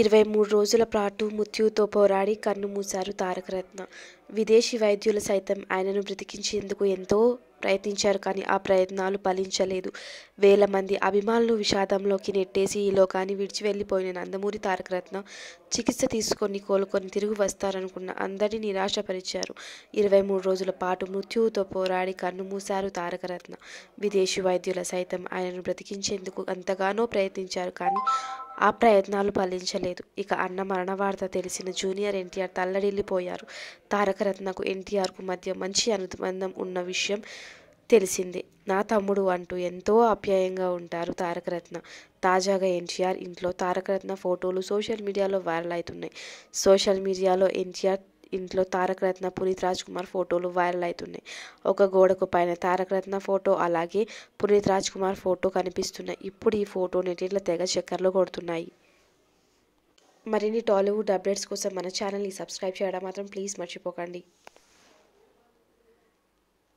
ఇరవై మూడు రోజుల పాటు మృత్యువుతో పోరాడి కన్ను మూశారు తారకరత్న విదేశీ వైద్యులు సైతం ఆయనను బ్రతికించేందుకు ఎంతో ప్రయత్నించారు కానీ ఆ ప్రయత్నాలు ఫలించలేదు వేల మంది అభిమానులు విషాదంలోకి నెట్టేసి ఈ లోకాన్ని విడిచి వెళ్ళిపోయిన నందమూరి తారకరత్న చికిత్స తీసుకొని కోలుకొని తిరిగి వస్తారనుకున్న అందరినీ నిరాశపరిచారు ఇరవై మూడు రోజుల పాటు మృత్యువుతో పోరాడి కన్ను మూశారు తారకరత్న విదేశీ వైద్యుల సైతం ఆయనను బ్రతికించేందుకు అంతగానో ప్రయత్నించారు కానీ ఆ ప్రయత్నాలు ఫలించలేదు ఇక అన్న మరణ వార్త తెలిసిన జూనియర్ ఎన్టీఆర్ తల్లడిల్లిపోయారు తారకరత్నకు ఎన్టీఆర్కు మధ్య మంచి అనుబంధం ఉన్న విషయం తెలిసిందే నా తమ్ముడు అంటూ ఎంతో ఆప్యాయంగా ఉంటారు తారకరత్న తాజాగా ఎన్టీఆర్ ఇంట్లో తారకరత్న ఫోటోలు సోషల్ మీడియాలో వైరల్ అవుతున్నాయి సోషల్ మీడియాలో ఎన్టీఆర్ ఇంట్లో తారకరత్న పునీత్ రాజ్ కుమార్ ఫోటోలు వైరల్ అవుతున్నాయి ఒక గోడకు పైన తారకరత్న ఫోటో అలాగే పునీత్ రాజ్ కుమార్ ఫోటో కనిపిస్తున్నాయి ఇప్పుడు ఈ ఫోటో నెటిట్ల తెగ చక్కర్లు కొడుతున్నాయి మరిన్ని టాలీవుడ్ అప్డేట్స్ కోసం మన ఛానల్ని సబ్స్క్రైబ్ చేయడం మాత్రం ప్లీజ్ మర్చిపోకండి